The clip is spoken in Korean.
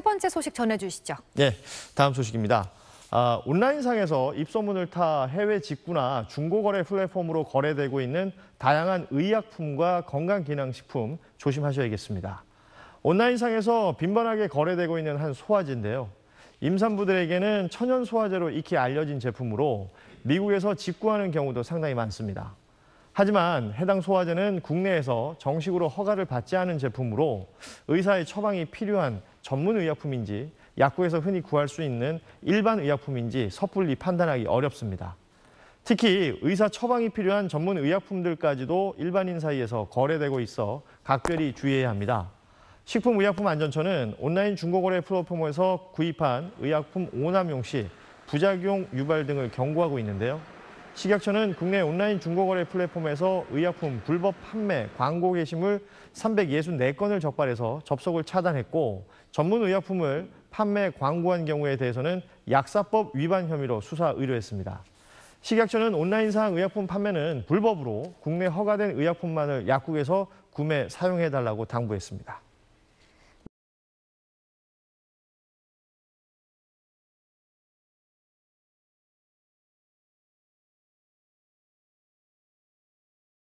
첫 번째 소식 전해주시죠. 네, 다음 소식입니다. 아, 온라인상에서 입소문을 타 해외 직구나 중고거래 플랫폼으로 거래되고 있는 다양한 의약품과 건강기능식품 조심하셔야겠습니다. 온라인상에서 빈번하게 거래되고 있는 한 소화제인데요. 임산부들에게는 천연 소화제로 익히 알려진 제품으로 미국에서 직구하는 경우도 상당히 많습니다. 하지만 해당 소화제는 국내에서 정식으로 허가를 받지 않은 제품으로 의사의 처방이 필요한 전문 의약품인지 약국에서 흔히 구할 수 있는 일반 의약품인지 섣불리 판단하기 어렵습니다. 특히 의사 처방이 필요한 전문 의약품들까지도 일반인 사이에서 거래되고 있어 각별히 주의해야 합니다. 식품의약품안전처는 온라인 중고거래 플랫폼에서 구입한 의약품 오남용 시 부작용 유발 등을 경고하고 있는데요. 식약처는 국내 온라인 중고거래 플랫폼에서 의약품 불법 판매, 광고 게시물 364건을 적발해서 접속을 차단했고 전문 의약품을 판매, 광고한 경우에 대해서는 약사법 위반 혐의로 수사 의뢰했습니다. 식약처는 온라인상 의약품 판매는 불법으로 국내 허가된 의약품만을 약국에서 구매, 사용해달라고 당부했습니다.